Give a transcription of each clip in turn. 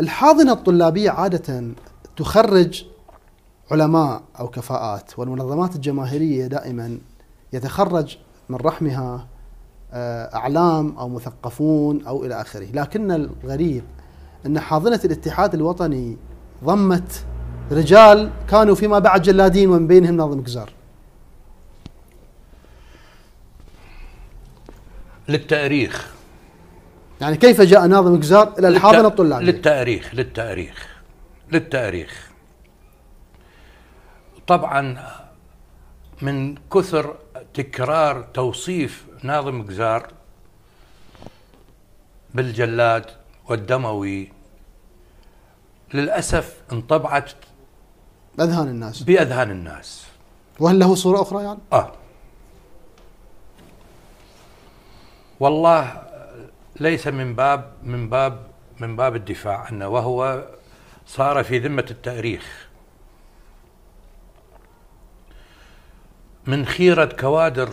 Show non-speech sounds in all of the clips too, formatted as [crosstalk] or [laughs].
الحاضنة الطلابية عادة تخرج علماء أو كفاءات والمنظمات الجماهيرية دائما يتخرج من رحمها آه، أعلام أو مثقفون أو إلى آخره لكن الغريب أن حاضنة الاتحاد الوطني ضمت رجال كانوا فيما بعد جلادين ومن بينهم ناظم قزار للتاريخ يعني كيف جاء ناظم جزار إلى الحاضنة الطلابية للتاريخ للتاريخ للتاريخ طبعا من كثر تكرار توصيف ناظم جزار بالجلاد والدموي للأسف انطبعت بأذهان الناس بأذهان الناس وهل له صورة أخرى يعني؟ آه والله ليس من باب من باب من باب الدفاع عنه وهو صار في ذمة التاريخ من خيرة كوادر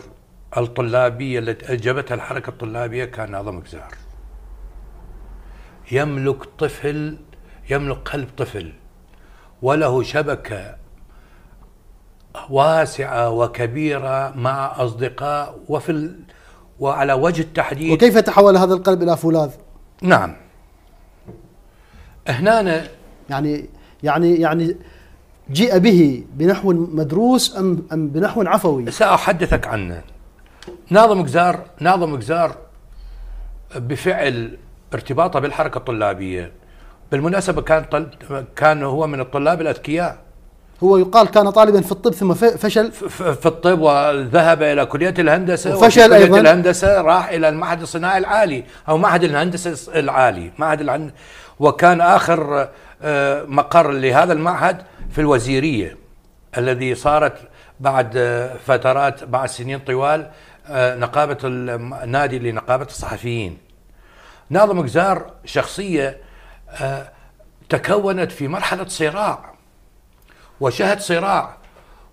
الطلابية التي أجبتها الحركة الطلابية كان ناظم جزار يملك طفل يملك قلب طفل وله شبكة واسعة وكبيرة مع أصدقاء وفي وعلى وجه التحديد وكيف تحول هذا القلب الى فولاذ؟ نعم هنا يعني يعني يعني جيء به بنحو مدروس ام ام بنحو عفوي؟ ساحدثك عنه. ناظم جزار ناظم جزار بفعل ارتباطه بالحركه الطلابيه بالمناسبه كان طل... كان هو من الطلاب الاذكياء هو يقال كان طالبا في الطب ثم فشل في الطب وذهب الى كليه الهندسه وفشل كليه الهندسه راح الى المعهد الصناعي العالي او معهد الهندسه العالي معهد العن وكان اخر آه، مقر لهذا المعهد في الوزيريه الذي صارت بعد آه، فترات بعد سنين طوال آه، نقابه النادي لنقابه الصحفيين ناظم جزار شخصيه تكونت في مرحله صراع وشهد صراع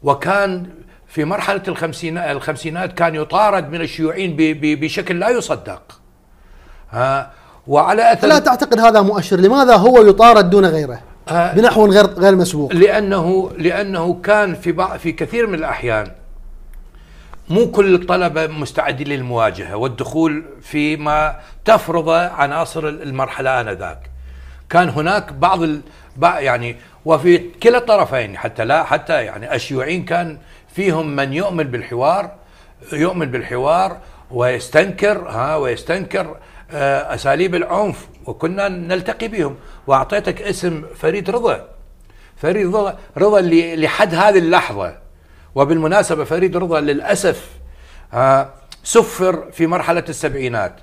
وكان في مرحلة الخمسينات, الخمسينات كان يطارد من الشيوعيين بشكل لا يصدق ها وعلى أثر لا تعتقد هذا مؤشر لماذا هو يطارد دون غيره آه، بنحو غير غير مسبوق لأنه لأنه كان في بعض في كثير من الأحيان مو كل الطلبة مستعدين للمواجهة والدخول فيما تفرضه عناصر المرحلة آنذاك كان هناك بعض يعني وفي كلا الطرفين حتى لا حتى يعني الشيوعيين كان فيهم من يؤمن بالحوار يؤمن بالحوار ويستنكر ها ويستنكر آه، اساليب العنف وكنا نلتقي بهم واعطيتك اسم فريد رضا فريد رضا رضا لحد هذه اللحظه وبالمناسبه فريد رضا للاسف آه، سفر في مرحله السبعينات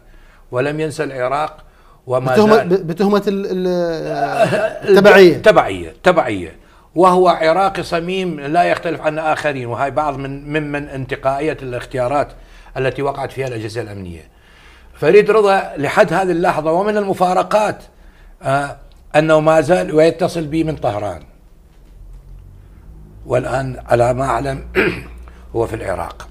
ولم ينسى العراق وما بتهمة, بتهمة التبعية [laughs] تبعية تبعية وهو عراقي صميم لا يختلف عن آخرين وهي بعض من ممن انتقائية الاختيارات التي وقعت فيها الأجهزة الأمنية فريد رضا لحد هذه اللحظة ومن المفارقات آه، أنه ما زال ويتصل بي من طهران والآن على ما أعلم [clears throat] هو في العراق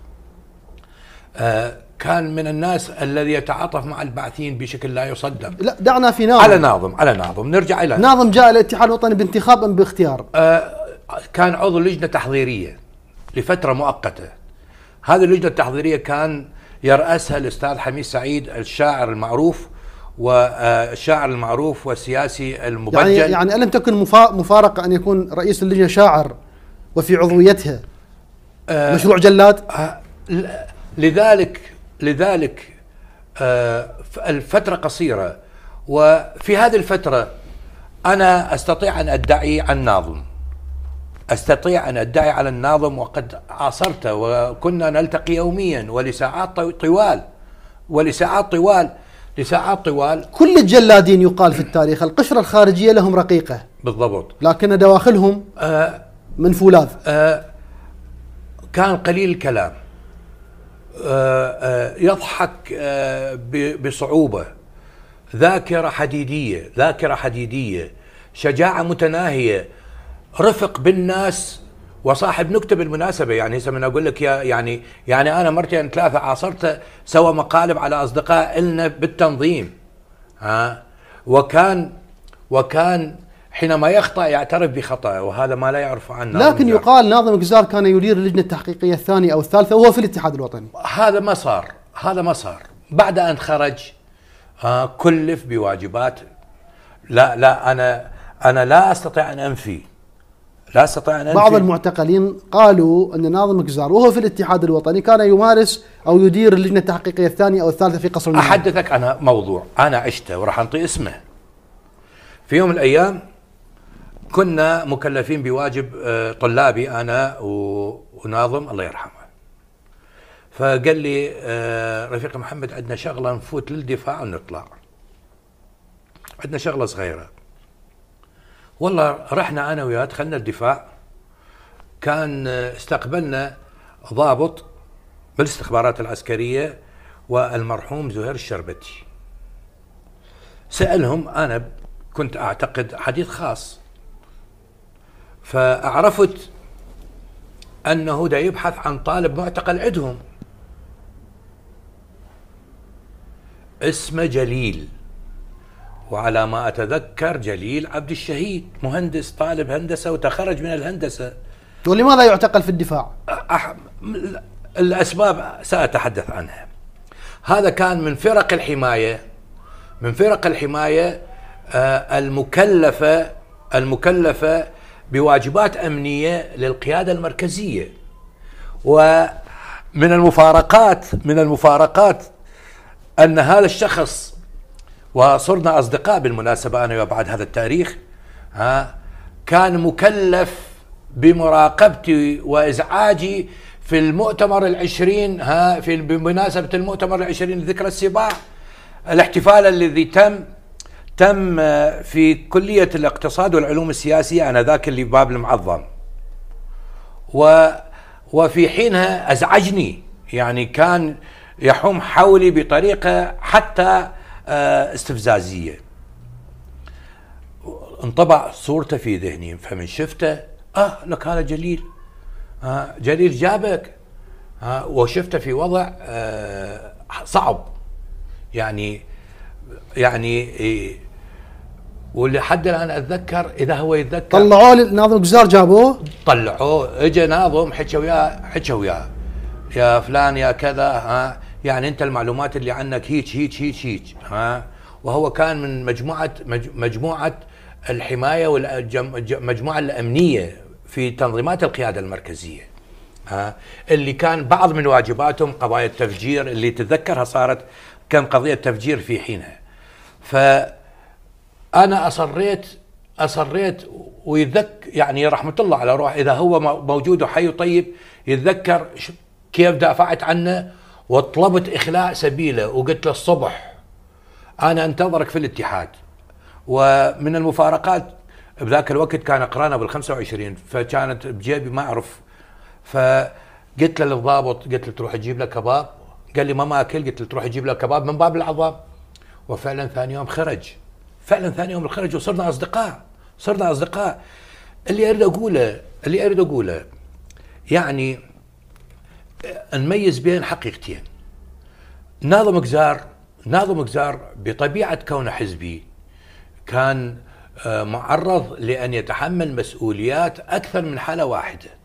آه، كان من الناس الذي يتعاطف مع البعثيين بشكل لا يصدق لا دعنا في ناظم على ناظم على ناظم نرجع الى ناظم جاء الاتحاد الوطني بانتخاب ام باختيار آه كان عضو لجنه تحضيريه لفتره مؤقته هذه اللجنه التحضيريه كان يرأسها الأستاذ حميد سعيد الشاعر المعروف والشاعر آه، المعروف والسياسي المبجل يعني, يعني ألم تكن مفارقة أن يكون رئيس اللجنة شاعر وفي عضويتها آه، مشروع جلاد آه لذلك لذلك آه، الفترة قصيرة وفي هذه الفترة أنا أستطيع أن أدعي عن ناظم أستطيع أن أدعي على الناظم وقد عاصرته وكنا نلتقي يوميا ولساعات طوال ولساعات طوال لساعات طوال كل الجلادين يقال في التاريخ القشرة الخارجية لهم رقيقة بالضبط لكن دواخلهم آه من فولاذ آه كان قليل الكلام آه، آه، يضحك آه، بصعوبة ذاكرة حديدية ذاكرة حديدية شجاعة متناهية رفق بالناس وصاحب نكته بالمناسبه يعني هسه من اقول لك يا يعني يعني انا مرتين ثلاثه عاصرته سوى مقالب على اصدقاء النا بالتنظيم ها وكان وكان حينما يخطأ يعترف بخطأه وهذا ما لا يعرف عنه لكن يقال ناظم جزار كان يدير اللجنة التحقيقية الثانية أو الثالثة وهو في الاتحاد الوطني هذا ما صار هذا ما صار بعد أن خرج آه كلف بواجبات لا لا أنا أنا لا أستطيع أن أنفي لا أستطيع أن أنفي بعض المعتقلين قالوا أن ناظم جزار وهو في الاتحاد الوطني كان يمارس أو يدير اللجنة التحقيقية الثانية أو الثالثة في قصر المنام. أحدثك عن موضوع أنا عشته وراح أنطي اسمه في يوم من الأيام كنا مكلفين بواجب آه، طلابي انا وناظم الله يرحمه فقال لي آه، رفيق محمد عندنا شغله نفوت للدفاع ونطلع عندنا شغله صغيره والله رحنا انا وياه دخلنا الدفاع كان آه، استقبلنا ضابط بالاستخبارات العسكريه والمرحوم زهير الشربتي سالهم انا كنت اعتقد حديث خاص فعرفت أنه دا يبحث عن طالب معتقل عندهم اسمه جليل وعلى ما أتذكر جليل عبد الشهيد مهندس طالب هندسة وتخرج من الهندسة ولماذا يعتقل في الدفاع؟ أح... الأسباب سأتحدث عنها هذا كان من فرق الحماية من فرق الحماية آه، المكلفة المكلفة بواجبات امنيه للقياده المركزيه ومن المفارقات من المفارقات ان هذا الشخص وصرنا اصدقاء بالمناسبه انا وبعد هذا التاريخ ها كان مكلف بمراقبتي وازعاجي في المؤتمر العشرين ها في بمناسبه المؤتمر العشرين لذكرى السباع الاحتفال الذي تم تم في كلية الاقتصاد والعلوم السياسية آنذاك اللي باب المعظم و وفي حينها أزعجني يعني كان يحوم حولي بطريقة حتى آه، استفزازية انطبع صورته في ذهني فمن شفته اه لك هذا جليل آه جليل جابك آه وشفته في وضع آه صعب يعني يعني إيه، ولحد الان اتذكر اذا هو يتذكر طلعوه ناظم الجزار جابوه؟ طلعوه اجى ناظم حكى وياه حكى وياه يا فلان يا كذا ها يعني انت المعلومات اللي عنك هيك هيك هيك هيك ها وهو كان من مجموعه مجموعه الحمايه والمجموعه الامنيه في تنظيمات القياده المركزيه ها اللي كان بعض من واجباتهم قضايا التفجير اللي تتذكرها صارت كم قضيه تفجير في حينها فأنا أصريت أصريت ويتذكر يعني رحمة الله على روح إذا هو موجود وحي وطيب يتذكر كيف دافعت عنه وطلبت إخلاء سبيله وقلت له الصبح أنا أنتظرك في الاتحاد ومن المفارقات بذاك الوقت كان اقرانه بال 25 فكانت بجيبي ما اعرف فقلت له للضابط قلت له تروح تجيب له كباب قال لي ما ما اكل قلت له تروح تجيب له كباب من باب العظام وفعلا ثاني يوم خرج فعلا ثاني يوم خرج وصرنا اصدقاء صرنا اصدقاء اللي اريد اقوله اللي اريد اقوله يعني آه، نميز بين حقيقتين ناظم جزار ناظم جزار بطبيعه كونه حزبي كان آه، معرض لان يتحمل مسؤوليات اكثر من حاله واحده